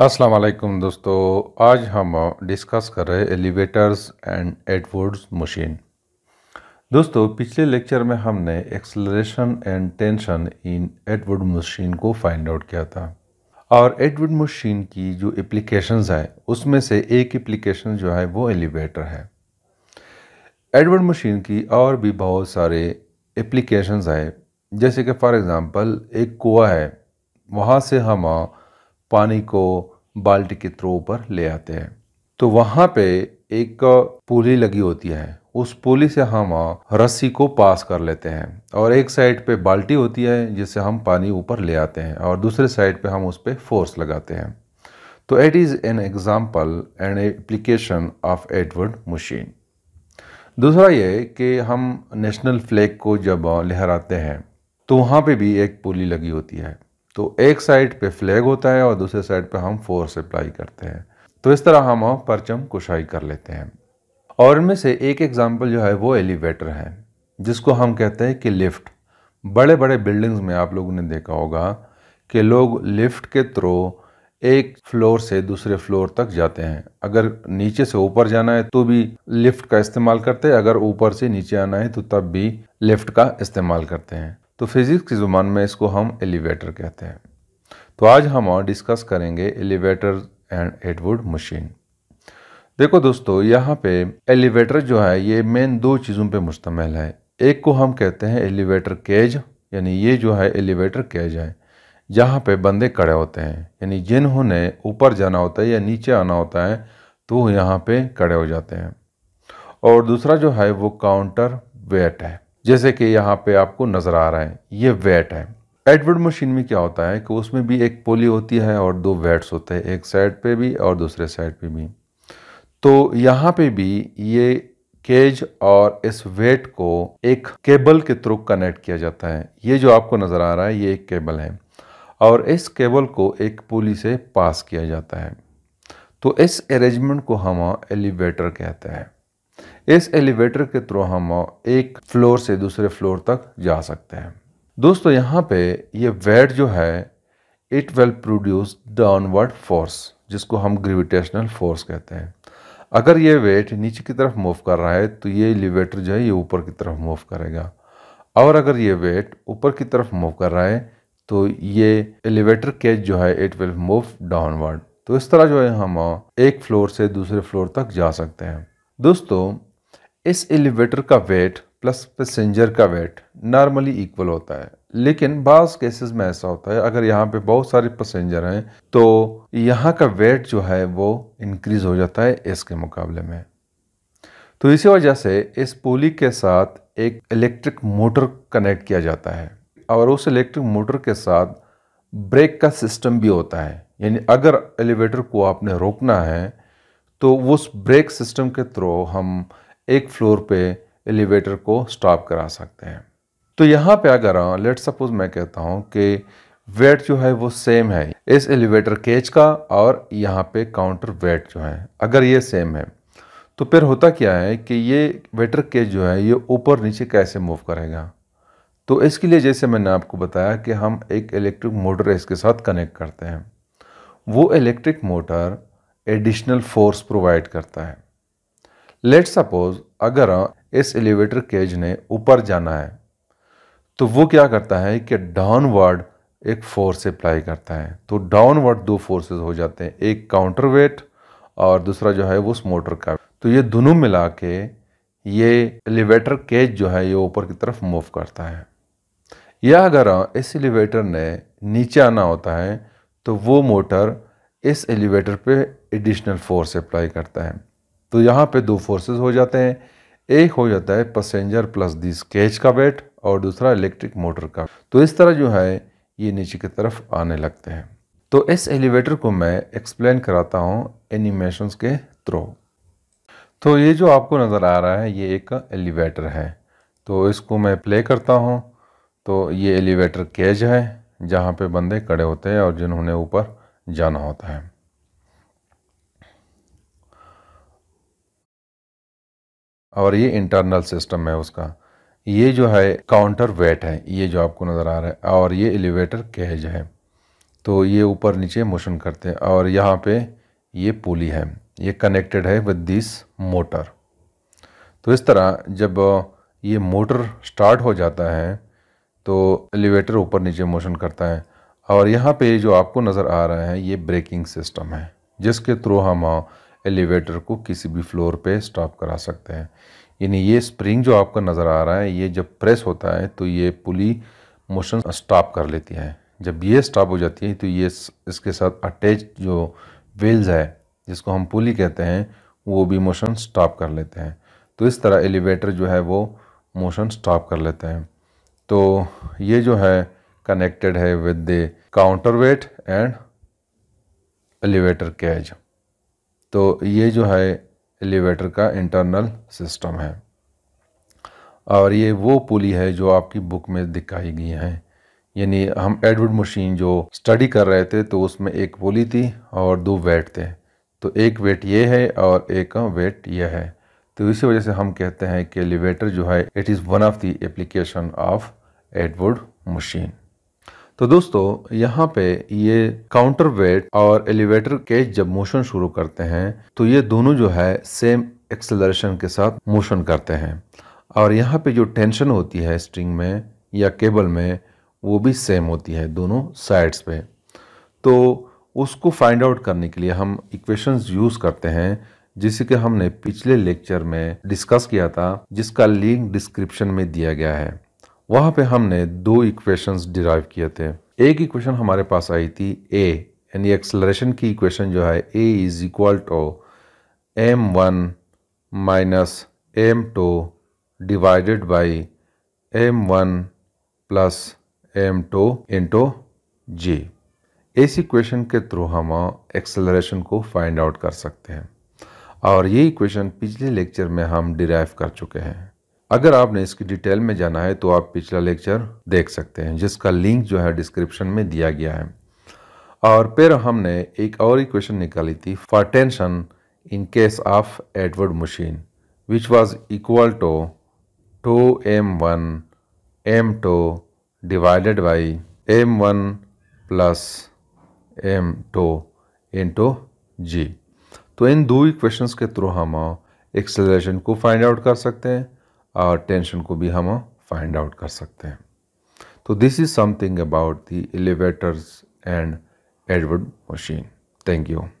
अस्सलाम वालेकुम दोस्तों आज हम डिस्कस कर रहे एलिवेटर्स एंड एडवर्ड्स मशीन दोस्तों पिछले लेक्चर में हमने एक्सलरेशन एंड टेंशन इन एडवर्ड मशीन को फाइंड आउट किया था और एडवर्ड मशीन की जो एप्लीकेशंस हैं उसमें से एक एप्लीकेशन जो है वो एलिवेटर है एडवर्ड मशीन की और भी बहुत सारे एप्लीकेशंस हैं जैसे कि फॉर एग्ज़ाम्पल एक कुआ है वहाँ से हम पानी को बाल्टी के थ्रो ऊपर ले आते हैं तो वहाँ पे एक पुली लगी होती है उस पुली से हम रस्सी को पास कर लेते हैं और एक साइड पे बाल्टी होती है जिससे हम पानी ऊपर ले आते हैं और दूसरे साइड पे हम उस पर फोर्स लगाते हैं तो it is an example and application of एडवर्ड मशीन दूसरा ये कि हम नेशनल फ्लैग को जब लहराते हैं तो वहाँ पे भी एक पुली लगी होती है तो एक साइड पे फ्लैग होता है और दूसरे साइड पे हम फोर्स अप्लाई करते हैं तो इस तरह हम परचम कुशाई कर लेते हैं और इनमें से एक एग्ज़ाम्पल जो है वो एलिवेटर है जिसको हम कहते हैं कि लिफ्ट बड़े बड़े बिल्डिंग्स में आप लोगों ने देखा होगा कि लोग लिफ्ट के थ्रो एक फ्लोर से दूसरे फ्लोर तक जाते हैं अगर नीचे से ऊपर जाना है तो भी लिफ्ट का इस्तेमाल करते हैं अगर ऊपर से नीचे आना है तो तब भी लिफ्ट का इस्तेमाल करते हैं तो फिज़िक्स की ज़ुबान में इसको हम एलिवेटर कहते हैं तो आज हम और डिस्कस करेंगे एलिवेटर एंड एडवुड मशीन देखो दोस्तों यहाँ पे एलिवेटर जो है ये मेन दो चीज़ों पे मुश्तमल है एक को हम कहते हैं एलिवेटर केज यानी ये जो है एलिवेटर केज है जहाँ पे बंदे खड़े होते हैं यानी जिन्होंने ऊपर जाना होता है या नीचे आना होता है तो यहाँ पे खड़े हो जाते हैं और दूसरा जो है वो काउंटर वेट है जैसे कि यहाँ पे आपको नज़र आ रहा है ये वेट है एडवर्ड मशीन में क्या होता है कि उसमें भी एक पोली होती है और दो वेट्स होते हैं एक साइड पे भी और दूसरे साइड पे भी तो यहाँ पे भी ये केज और इस वेट को एक केबल के थ्रू कनेक्ट किया जाता है ये जो आपको नज़र आ रहा है ये एक केबल है और इस केबल को एक पोली से पास किया जाता है तो इस अरेंजमेंट को हम एलिवेटर कहते हैं इस एलिवेटर के थ्रू हम एक फ्लोर से दूसरे फ्लोर तक जा सकते हैं दोस्तों यहाँ पे ये वेट जो है it will produce downward force जिसको हम ग्रेविटेशनल फोर्स कहते हैं अगर ये वेट नीचे की तरफ मूव कर रहा है तो ये एलिवेटर जो है ये ऊपर की तरफ मूव करेगा और अगर ये वेट ऊपर की तरफ मूव कर रहा है तो ये एलिवेटर केज जो है इट विल मूव डाउनवर्ड तो इस तरह जो है हम एक फ्लोर से दूसरे फ्लोर तक जा सकते हैं दोस्तों इस एलिवेटर का वेट प्लस पैसेंजर का वेट नॉर्मली इक्वल होता है लेकिन बाज़ केसेस में ऐसा होता है अगर यहाँ पे बहुत सारे पैसेंजर हैं तो यहाँ का वेट जो है वो इंक्रीज़ हो जाता है इसके मुकाबले में तो इसी वजह से इस पुली के साथ एक इलेक्ट्रिक मोटर कनेक्ट किया जाता है और उस इलेक्ट्रिक मोटर के साथ ब्रेक का सिस्टम भी होता है यानी अगर एलिवेटर को आपने रोकना है तो उस ब्रेक सिस्टम के थ्रू हम एक फ्लोर पे एलिवेटर को स्टॉप करा सकते हैं तो यहाँ पे अगर लेट सपोज मैं कहता हूँ कि वेट जो है वो सेम है इस एलिवेटर केज का और यहाँ पे काउंटर वेट जो है अगर ये सेम है तो फिर होता क्या है कि ये वेटर केज जो है ये ऊपर नीचे कैसे मूव करेगा तो इसके लिए जैसे मैंने आपको बताया कि हम एक इलेक्ट्रिक मोटर इसके साथ कनेक्ट करते हैं वो electric motor additional force provide करता है लेट सपोज अगर इस एलिवेटर केज ने ऊपर जाना है तो वो क्या करता है कि डाउनवर्ड एक फोर्स अप्लाई करता है तो डाउनवर्ड दो फोर्सेस हो जाते हैं एक काउंटर वेट और दूसरा जो है वो उस मोटर का तो ये दोनों मिला के ये एलिवेटर केज जो है ये ऊपर की तरफ मूव करता है या अगर इस एलिवेटर ने नीचे आना होता है तो वो मोटर इस एलिवेटर पे एडिशनल फोर्स अप्लाई करता है तो यहाँ पे दो फोर्सेस हो जाते हैं एक हो जाता है पैसेंजर प्लस दी स्केच का वेट और दूसरा इलेक्ट्रिक मोटर का तो इस तरह जो है ये नीचे की तरफ आने लगते हैं तो इस एलिवेटर को मैं एक्सप्लेन कराता हूँ एनिमेशन के थ्रू तो ये जो आपको नज़र आ रहा है ये एक एलिवेटर है तो इसको मैं प्ले करता हूँ तो ये एलिवेटर केज है जहाँ पे बंदे खड़े होते हैं और जिन्होंने ऊपर जाना होता है और ये इंटरनल सिस्टम है उसका ये जो है काउंटर वेट है ये जो आपको नज़र आ रहा है और ये एलिवेटर कैज है तो ये ऊपर नीचे मोशन करते हैं और यहाँ पे ये पुली है ये कनेक्टेड है विद दिस मोटर तो इस तरह जब ये मोटर स्टार्ट हो जाता है तो एलिवेटर ऊपर नीचे मोशन करता है और यहाँ पे जो आपको नज़र आ रहा है ये ब्रेकिंग सिस्टम है जिसके थ्रू हम एलिवेटर को किसी भी फ्लोर पे स्टॉप करा सकते हैं यानी ये स्प्रिंग जो आपको नज़र आ रहा है ये जब प्रेस होता है तो ये पुली मोशन स्टॉप कर लेती है जब ये स्टॉप हो जाती है तो ये इसके साथ अटैच जो व्हील्स है जिसको हम पुली कहते हैं वो भी मोशन स्टॉप कर लेते हैं तो इस तरह एलिवेटर जो है वो मोशन स्टॉप कर लेते हैं तो ये जो है है with the counter weight and elevator cage तो ये जो है एलिवेटर का इंटरनल सिस्टम है और ये वो पुली है जो आपकी बुक में दिखाई गई है यानी हम एडवर्ड मशीन जो स्टडी कर रहे थे तो उसमें एक पुली थी और दो वेट थे तो एक वेट ये है और एक वेट ये है तो इसी वजह से हम कहते हैं कि एलिवेटर जो है it is one of the application of एडवर्ड मशीन तो दोस्तों यहाँ पे ये काउंटर वेट और एलिवेटर के जब मोशन शुरू करते हैं तो ये दोनों जो है सेम एक्सेलरेशन के साथ मोशन करते हैं और यहाँ पे जो टेंशन होती है स्ट्रिंग में या केबल में वो भी सेम होती है दोनों साइड्स पे तो उसको फाइंड आउट करने के लिए हम इक्वेशंस यूज़ करते हैं जिसे कि हमने पिछले लेक्चर में डिस्कस किया था जिसका लिंक डिस्क्रिप्शन में दिया गया है वहाँ पे हमने दो इक्वेशंस डिराइव किए थे एक इक्वेशन हमारे पास आई थी ए यानी एक्सलरेशन की इक्वेशन जो है a is equal to m one minus m two divided by m one plus m two two g इस इक्वेशन के थ्रू हम एक्सेलरेशन को फाइंड आउट कर सकते हैं और ये इक्वेशन पिछले लेक्चर में हम डिराइव कर चुके हैं अगर आपने इसकी डिटेल में जाना है तो आप पिछला लेक्चर देख सकते हैं जिसका लिंक जो है डिस्क्रिप्शन में दिया गया है और फिर हमने एक और इक्वेशन निकाली थी for tension in case of एडवर्ड machine which was equal to two m one m two divided by m one plus m two into g तो इन दो इक्वेशंस के थ्रू हम एक्सेलरेशन को फाइंड आउट कर सकते हैं और टेंशन को भी हम फाइंड आउट कर सकते हैं तो this is something about the elevators and एडवर्ड मशीन थैंक यू